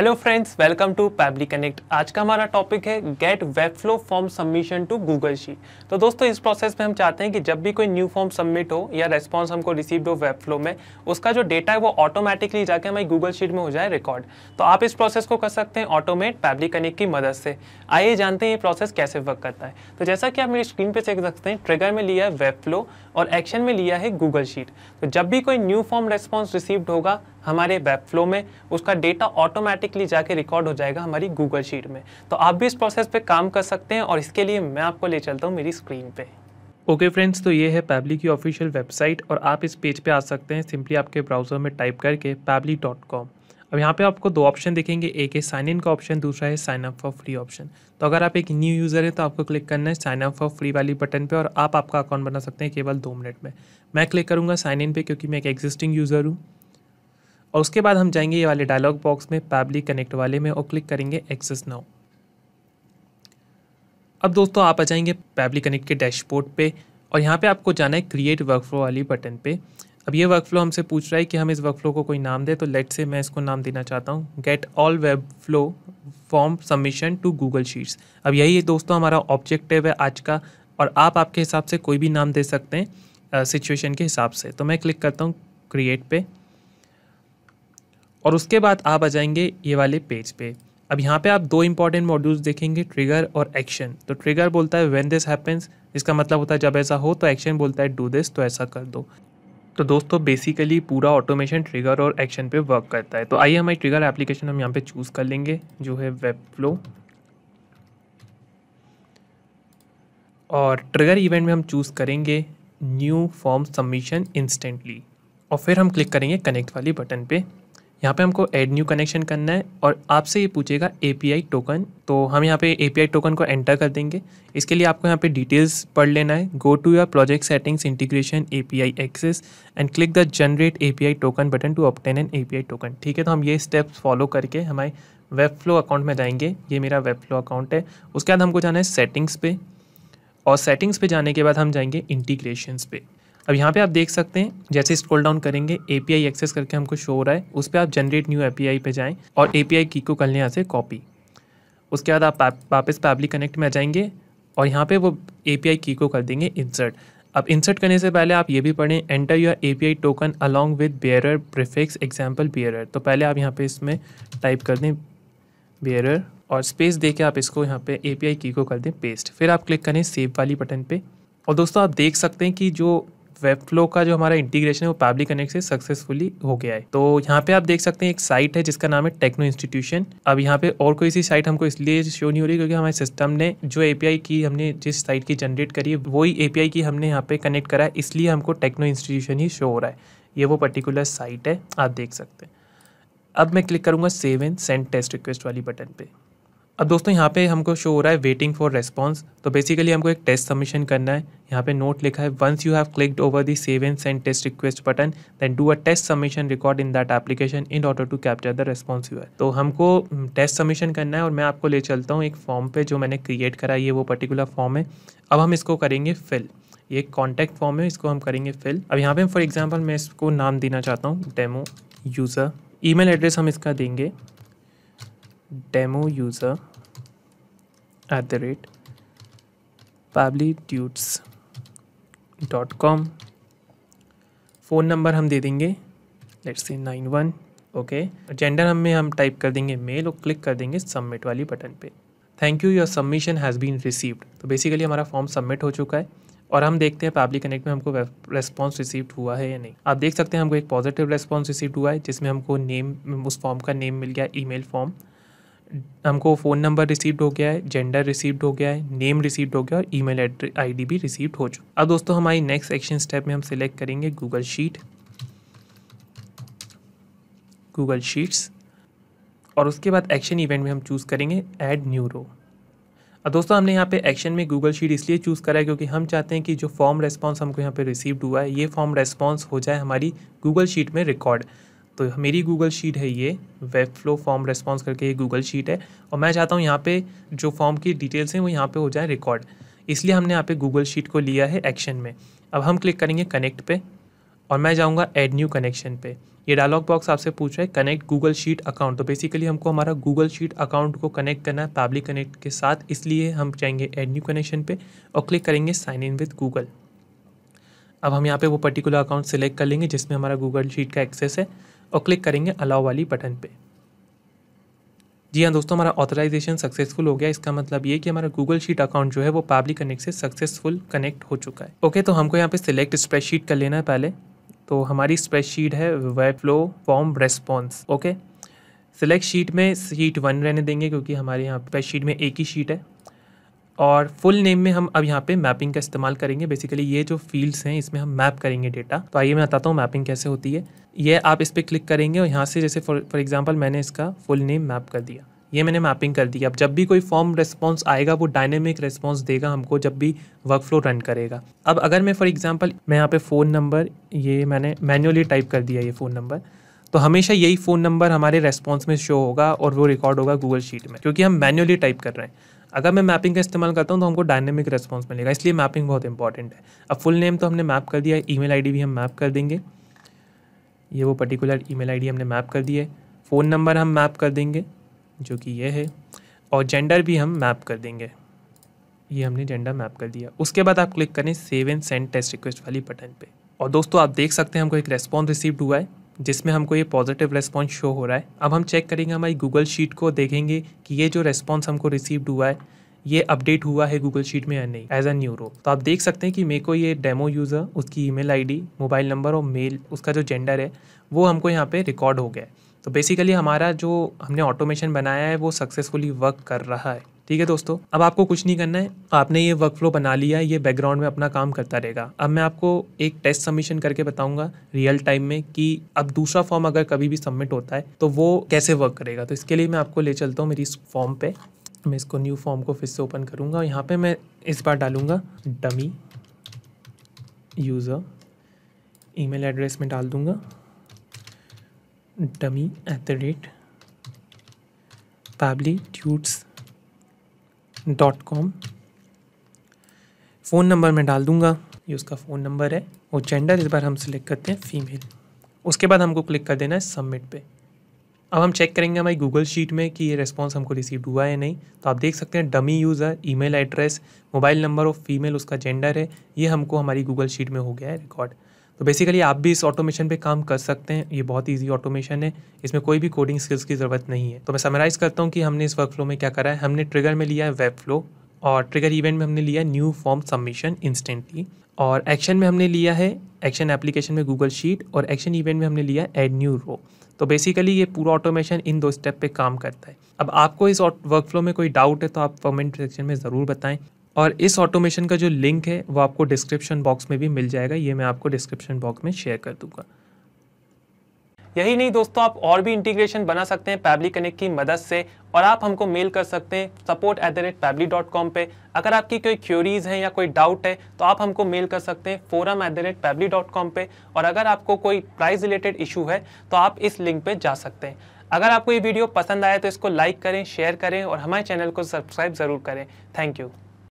hello friends welcome to Pabbly Connect आज का हमारा टॉपिक है get Webflow form submission to Google sheet तो दोस्तों इस प्रोसेस में हम चाहते हैं कि जब भी कोई न्यू फॉर्म सबमिट हो या रेस्पॉन्स हमको रिसीव्ड हो वेब फ्लो में उसका जो डेटा है वो ऑटोमेटिकली जाके हमारी गूगल शीट में हो जाए रिकॉर्ड तो आप इस प्रोसेस को कर सकते हैं ऑटोमेट पैबली कनेक्ट की मदद से आइए जानते हैं ये प्रोसेस कैसे वर्क करता है तो जैसा कि आप मेरी स्क्रीन पर देख सकते हैं ट्रिगर में लिया है वेब फ्लो और एक्शन में लिया है गूगल शीट तो जब भी कोई न्यू फॉर्म रेस्पॉन्स रिसीव्ड होगा हमारे वेब फ्लो में उसका डेटा ऑटोमेटिकली जाके रिकॉर्ड हो जाएगा हमारी गूगल शीट में तो आप भी इस प्रोसेस पे काम कर सकते हैं और इसके लिए मैं आपको ले चलता हूँ मेरी स्क्रीन पे ओके okay फ्रेंड्स तो ये है पैबली की ऑफिशियल वेबसाइट और आप इस पेज पे आ सकते हैं सिंपली आपके ब्राउज़र में टाइप करके पैबली डॉट कॉम अब यहाँ पे आपको दो ऑप्शन देखेंगे एक है साइन इन का ऑप्शन दूसरा है sign up for free option तो अगर आप एक न्यू यूज़र हैं तो आपको क्लिक करना है साइन अप फॉर फ्री वाली बटन पे और आप आपका अकाउंट बना सकते हैं केवल दो मिनट में मैं क्लिक करूँगा साइन इन पे क्योंकि मैं एक एग्जिस्टिंग यूज़र हूँ और उसके बाद हम जाएंगे ये वाले डायलॉग बॉक्स में पैबली कनेक्ट वाले में और क्लिक करेंगे एक्सेस नाउ अब दोस्तों आप आ जाएंगे पैबली कनेक्ट के डैशबोर्ड पे और यहाँ पे आपको जाना है क्रिएट वर्कफ्लो वाली बटन पे अब ये वर्कफ्लो हमसे पूछ रहा है कि हम इस वर्कफ्लो को कोई नाम दे तो लेट से मैं इसको नाम देना चाहता हूँ get all Webflow form submission to Google sheets अब यही दोस्तों हमारा ऑब्जेक्टिव है आज का और आप आपके हिसाब से कोई भी नाम दे सकते हैं सिचुएशन के हिसाब से तो मैं क्लिक करता हूँ क्रिएट पर और उसके बाद आप आ जाएंगे ये वाले पेज पे अब यहाँ पे आप दो इंपॉर्टेंट मॉड्यूल्स देखेंगे ट्रिगर और एक्शन तो ट्रिगर बोलता है व्हेन दिस हैपेंस इसका मतलब होता है जब ऐसा हो तो एक्शन बोलता है डू दिस तो ऐसा कर दो तो दोस्तों बेसिकली पूरा ऑटोमेशन ट्रिगर और एक्शन पे वर्क करता है तो आइए हमारी ट्रिगर एप्लीकेशन हम यहाँ पे चूज़ कर लेंगे जो है वेब फ्लो और ट्रिगर इवेंट में हम चूज़ करेंगे न्यू फॉर्म सबमिशन इंस्टेंटली और फिर हम क्लिक करेंगे कनेक्ट वाली बटन पे यहाँ पे हमको एड न्यू कनेक्शन करना है और आपसे ये पूछेगा ए टोकन तो हम यहाँ पे ए टोकन को एंटर कर देंगे इसके लिए आपको यहाँ पे डिटेल्स पढ़ लेना है go to your project settings integration a access and click the generate a token button to obtain an a token ठीक है तो हम ये स्टेप्स फॉलो करके हमारे वेब फ्लो अकाउंट में जाएंगे ये मेरा वेब फ्लो अकाउंट है उसके बाद हमको जाना है सेटिंग्स पे और सेटिंग्स पे जाने के बाद हम जाएंगे इंटीग्रेशन पे अब यहाँ पे आप देख सकते हैं जैसे स्क्रॉल डाउन करेंगे एपीआई एक्सेस करके हमको शो हो रहा है उस पर आप जनरेट न्यू एपीआई पे जाएं और एपीआई की को कर लें यहाँ से कॉपी उसके बाद आप वापस पब्लिक कनेक्ट में आ जाएंगे और यहाँ पे वो एपीआई की को कर देंगे इंसर्ट अब इंसर्ट करने से पहले आप ये भी पढ़ें enter your I token along with bearer prefix example bearer तो पहले आप यहाँ पर इसमें टाइप कर दें बियर और स्पेस दे के आप इसको यहाँ पर ए की को कर दें पेस्ट फिर आप क्लिक करें सेव वाली बटन पर और दोस्तों आप देख सकते हैं कि जो वेब फ्लो का जो हमारा इंटीग्रेशन है वो पब्लिक कनेक्ट से सक्सेसफुली हो गया है तो यहाँ पे आप देख सकते हैं एक साइट है जिसका नाम है टेक्नो इंस्टीट्यूशन अब यहाँ पे और कोई सी साइट हमको इसलिए शो नहीं हो रही क्योंकि हमारे सिस्टम ने जो एपीआई की हमने जिस साइट की जनरेट करी है वही एपीआई की हमने यहाँ पे कनेक्ट करा है इसलिए हमको टेक्नो इंस्टीट्यूशन ही शो हो रहा है ये वो पर्टिकुलर साइट है आप देख सकते हैं अब मैं क्लिक करूँगा save and send test request वाली बटन पर अब दोस्तों यहाँ पे हमको शो हो रहा है वेटिंग फॉर रेस्पॉन्स तो बेसिकली हमको एक टेस्ट सबमिशन करना है यहाँ पे नोट लिखा है once you have clicked over the save and send test request button then do a test submission record in that application in order to capture the response you है तो हमको test हम्म, submission करना है और मैं आपको ले चलता हूँ एक फॉर्म पे जो मैंने क्रिएट करा ये वो पर्टिकुलर फॉर्म है अब हम इसको करेंगे फिल ये कॉन्टैक्ट फॉर्म है इसको हम करेंगे फिल अब यहाँ पे फॉर एग्जाम्पल मैं इसको नाम देना चाहता हूँ डेमो यूज़र ईमेल एड्रेस हम इसका देंगे demo user at the rate pabblytuts dot com phone number हम दे देंगे let's see nine one okay gender हम में हम टाइप कर देंगे मेल और क्लिक कर देंगे सबमिट वाली बटन पे thank you your submission has been received तो बेसिकली हमारा फॉर्म सबमिट हो चुका है और हम देखते हैं पब्लिक कनेक्ट में हमको रेस्पॉन्स रिसीव हुआ है या नहीं आप देख सकते हैं हमको एक पॉजिटिव रेस्पॉन्स रिसीव हुआ है जिसमें हमको नेम उस फॉर्म का नेम मिल गया मेल फॉर्म हमको फ़ोन नंबर रिसीव्ड हो गया है जेंडर रिसीव्ड हो गया है नेम रिसीव्ड हो गया और ईमेल एड्रेस आईडी भी रिसीव्ड हो चुका अब दोस्तों हमारी नेक्स्ट एक्शन स्टेप में हम सिलेक्ट करेंगे गूगल शीट गूगल शीट्स और उसके बाद एक्शन इवेंट में हम चूज़ करेंगे ऐड न्यू रो अब दोस्तों हमने यहाँ पे एक्शन में गूगल शीट इसलिए चूज़ करा है क्योंकि हम चाहते हैं कि जो फॉर्म रेस्पॉन्स हमको यहाँ पे रिसीव्ड हुआ है ये फॉर्म रेस्पॉन्स हो जाए हमारी गूगल शीट में रिकॉर्ड तो मेरी गूगल शीट है ये वेब फ्लो फॉर्म रेस्पॉन्स करके ये गूगल शीट है और मैं चाहता हूँ यहाँ पे जो फॉर्म की डिटेल्स हैं वो यहाँ पे हो जाए रिकॉर्ड इसलिए हमने यहाँ पे गूगल शीट को लिया है एक्शन में अब हम क्लिक करेंगे कनेक्ट पे और मैं जाऊँगा एड न्यू कनेक्शन पे ये डायलॉग बॉक्स आपसे पूछ रहा है कनेक्ट गूगल शीट अकाउंट तो बेसिकली हमको हमारा गूगल शीट अकाउंट को कनेक्ट करना है पब्लिक कनेक्ट के साथ इसलिए हम जाएंगे एड न्यू कनेक्शन पे और क्लिक करेंगे साइन इन विद गूगल अब हम यहाँ पे वो पर्टिकुलर अकाउंट सेलेक्ट कर लेंगे जिसमें हमारा गूगल शीट का एक्सेस है और क्लिक करेंगे अलाव वाली बटन पे जी हाँ दोस्तों हमारा ऑथराइजेशन सक्सेसफुल हो गया इसका मतलब ये कि हमारा गूगल शीट अकाउंट जो है वो पब्लिक कनेक्ट से सक्सेसफुल कनेक्ट हो चुका है ओके तो हमको यहाँ पे सिलेक्ट स्प्रेडशीट कर लेना है पहले तो हमारी स्प्रेडशीट है Webflow form response okay select sheet में शीट वन रहने देंगे क्योंकि हमारे यहाँ शीट में एक ही शीट है और फुल नेम में हम अब यहाँ पे मैपिंग का इस्तेमाल करेंगे बेसिकली ये जो फील्ड्स हैं इसमें हम मैप करेंगे डेटा तो आइए मैं बताता हूँ मैपिंग कैसे होती है ये आप इस पर क्लिक करेंगे और यहाँ से जैसे फॉर एग्जाम्पल मैंने इसका फुल नेम मैप कर दिया ये मैंने मैपिंग कर दी अब जब भी कोई फॉर्म रिस्पॉन्स आएगा वो डायनेमिक रिस्पॉन्स देगा हमको जब भी वर्क फ्लो रन करेगा अब अगर मैं फॉर एग्जाम्पल मैं यहाँ पे फ़ोन नंबर ये मैंने मैन्युअली टाइप कर दिया ये फ़ोन नंबर तो हमेशा यही फ़ोन नंबर हमारे रेस्पॉन्स में शो होगा और वो रिकॉर्ड होगा गूगल शीट में क्योंकि हम मैन्युअली टाइप कर रहे हैं अगर मैं मैपिंग का इस्तेमाल करता हूँ तो हमको डायनेमिक रेस्पॉन्स मिलेगा इसलिए मैपिंग बहुत इंपॉर्टेंट है अब फुल नेम तो हमने मैप कर दिया है आई डी भी हम मैप कर देंगे ये वो पर्टिकुलर आई डी हमने मैप कर दी है फ़ोन नंबर हम मैप कर देंगे जो कि ये है और जेंडर भी हम मैप कर देंगे ये हमने जेंडर मैप कर दिया उसके बाद आप क्लिक करें save and send test request वाली बटन पे और दोस्तों आप देख सकते हैं हमको एक रेस्पॉन्स रिसीव्ड हुआ है जिसमें हमको ये पॉजिटिव रेस्पॉन्स शो हो रहा है अब हम चेक करेंगे हमारी गूगल शीट को देखेंगे कि ये जो रेस्पॉन्स हमको रिसीव्ड हुआ है ये अपडेट हुआ है गूगल शीट में या नहीं एज अ न्यूरो तो आप देख सकते हैं कि मेरे को ये डेमो यूज़र उसकी ईमेल आईडी मोबाइल नंबर और मेल उसका जो जेंडर है वो हमको यहाँ पे रिकॉर्ड हो गया है तो बेसिकली हमारा जो हमने ऑटोमेशन बनाया है वो सक्सेसफुली वर्क कर रहा है ठीक है दोस्तों अब आपको कुछ नहीं करना है आपने ये वर्क फ्लो बना लिया ये बैकग्राउंड में अपना काम करता रहेगा अब मैं आपको एक टेस्ट सबमिशन करके बताऊंगा रियल टाइम में कि अब दूसरा फॉर्म अगर कभी भी सबमिट होता है तो वो कैसे वर्क करेगा तो इसके लिए मैं आपको ले चलता हूँ मेरी इस फॉर्म पर मैं इसको न्यू फॉर्म को फिर से ओपन करूँगा और यहाँ पर मैं इस बार डालूँगा डमी यूज़र ईमेल एड्रेस में डाल दूँगा dummy at the rate pabblytuts dot com phone number मैं डाल दूँगा ये उसका फ़ोन नंबर है और जेंडर इस बार हम सिलेक्ट करते हैं फीमेल उसके बाद हमको क्लिक कर देना है सबमिट पे अब हम चेक करेंगे हमारी गूगल शीट में कि ये रिस्पॉन्स हमको रिसीव हुआ है नहीं तो आप देख सकते हैं dummy user email address mobile number और फीमेल उसका जेंडर है ये हमको हमारी गूगल शीट में हो गया है रिकॉर्ड तो बेसिकली आप भी इस ऑटोमेशन पे काम कर सकते हैं ये बहुत ईजी ऑटोमेशन है इसमें कोई भी कोडिंग स्किल्स की ज़रूरत नहीं है तो मैं समराइज़ करता हूँ कि हमने इस वर्क फ्लो में क्या करा है हमने ट्रिगर में लिया है वेब फ्लो और ट्रिगर इवेंट में हमने लिया न्यू फॉर्म सबमिशन इंस्टेंटली और एक्शन में हमने लिया है एक्शन एप्लीकेशन में गूगल शीट और एक्शन इवेंट में हमने लिया एड न्यू रो तो बेसिकली ये पूरा ऑटोमेशन इन दो स्टेप पे काम करता है अब आपको इस वर्क फ्लो में कोई डाउट है तो आप कमेंट सेक्शन में ज़रूर बताएं और इस ऑटोमेशन का जो लिंक है वो आपको डिस्क्रिप्शन बॉक्स में भी मिल जाएगा ये मैं आपको डिस्क्रिप्शन बॉक्स में शेयर कर दूंगा यही नहीं दोस्तों आप और भी इंटीग्रेशन बना सकते हैं पैबली कनेक्ट की मदद से और आप हमको मेल कर सकते हैं support at the rate Pabbly dot com पर अगर आपकी कोई क्यूरीज हैं या कोई डाउट है तो आप हमको मेल कर सकते हैं forum at the rate Pabbly dot com पर और अगर आपको कोई प्राइस रिलेटेड इशू है तो आप इस लिंक पर जा सकते हैं अगर आपको ये वीडियो पसंद आया तो इसको लाइक करें शेयर करें और हमारे चैनल को सब्सक्राइब ज़रूर करें थैंक यू